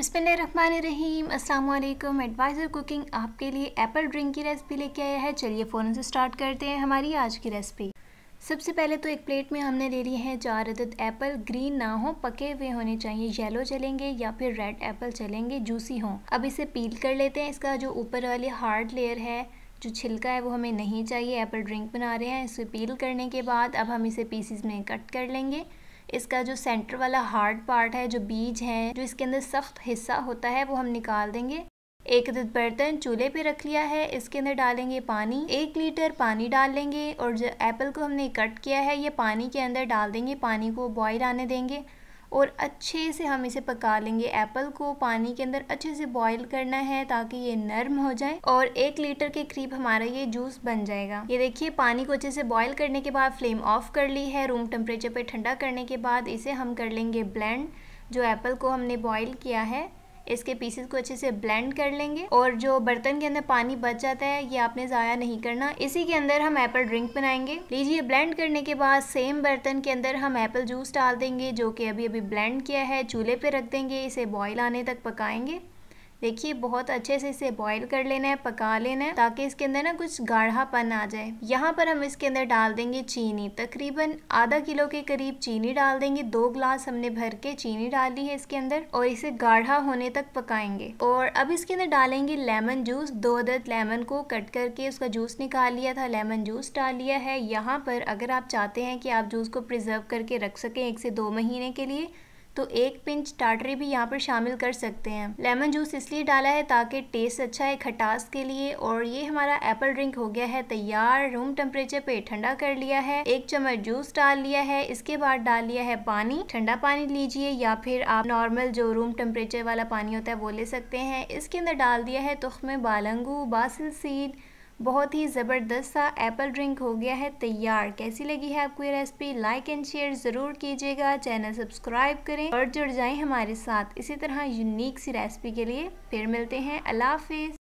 बसमीम अल्लाम adviser cooking आपके लिए एप्पल ड्रिंक की रेसिपी लेके आया है चलिए फ़ौरन से स्टार्ट करते हैं हमारी आज की रेसिपी सबसे पहले तो एक प्लेट में हमने ले लिए हैं चार अदद एप्पल ग्रीन ना हो पके हुए होने चाहिए येलो चलेंगे या फिर रेड एप्पल चलेंगे जूसी हों अब इसे पील कर लेते हैं इसका जो ऊपर वाली हार्ड लेयर है जो छिलका है वो हमें नहीं चाहिए एप्पल ड्रिंक बना रहे हैं इसे पील करने के बाद अब हम इसे पीसीज में कट कर लेंगे इसका जो सेंटर वाला हार्ड पार्ट है जो बीज है जो इसके अंदर सख्त हिस्सा होता है वो हम निकाल देंगे एक बर्तन चूल्हे पे रख लिया है इसके अंदर डालेंगे पानी एक लीटर पानी डाल लेंगे और जो एप्पल को हमने कट किया है ये पानी के अंदर डाल देंगे पानी को बॉयल आने देंगे और अच्छे से हम इसे पका लेंगे एप्पल को पानी के अंदर अच्छे से बॉईल करना है ताकि ये नर्म हो जाए और एक लीटर के करीब हमारा ये जूस बन जाएगा ये देखिए पानी को अच्छे से बॉईल करने के बाद फ्लेम ऑफ कर ली है रूम टेम्परेचर पर ठंडा करने के बाद इसे हम कर लेंगे ब्लेंड जो एप्पल को हमने बॉईल किया है इसके पीसेस को अच्छे से ब्लेंड कर लेंगे और जो बर्तन के अंदर पानी बच जाता है ये आपने ज़ाया नहीं करना इसी के अंदर हम एप्पल ड्रिंक बनाएंगे लीजिए ब्लेंड करने के बाद सेम बर्तन के अंदर हम एप्पल जूस डाल देंगे जो कि अभी अभी ब्लेंड किया है चूल्हे पे रख देंगे इसे बॉईल आने तक पकाएंगे देखिए बहुत अच्छे से इसे बॉईल कर लेना है पका लेना है ताकि इसके अंदर ना कुछ गाढ़ापन आ जाए यहाँ पर हम इसके अंदर डाल देंगे चीनी तकरीबन आधा किलो के करीब चीनी डाल देंगे दो ग्लास हमने भर के चीनी डाली है इसके अंदर और इसे गाढ़ा होने तक पकाएंगे और अब इसके अंदर डालेंगे लेमन जूस दो अदद लेमन को कट करके उसका जूस निकाल लिया था लेमन जूस डाल लिया है यहाँ पर अगर आप चाहते हैं कि आप जूस को प्रिजर्व करके रख सकें एक से दो महीने के लिए तो एक पिंच टाटरी भी यहाँ पर शामिल कर सकते हैं लेमन जूस इसलिए डाला है ताकि टेस्ट अच्छा है खटास के लिए और ये हमारा एप्पल ड्रिंक हो गया है तैयार रूम टेम्परेचर पे ठंडा कर लिया है एक चम्मच जूस डाल लिया है इसके बाद डाल लिया है पानी ठंडा पानी लीजिए या फिर आप नॉर्मल जो रूम टेम्परेचर वाला पानी होता है वो ले सकते हैं इसके अंदर डाल दिया है तुख में बालंगू बासिल सीड बहुत ही ज़बरदस्त सा एप्पल ड्रिंक हो गया है तैयार कैसी लगी है आपको ये रेसिपी लाइक एंड शेयर ज़रूर कीजिएगा चैनल सब्सक्राइब करें और जुड़ जाएं हमारे साथ इसी तरह यूनिक सी रेसिपी के लिए फिर मिलते हैं अल्लाह हाफिज़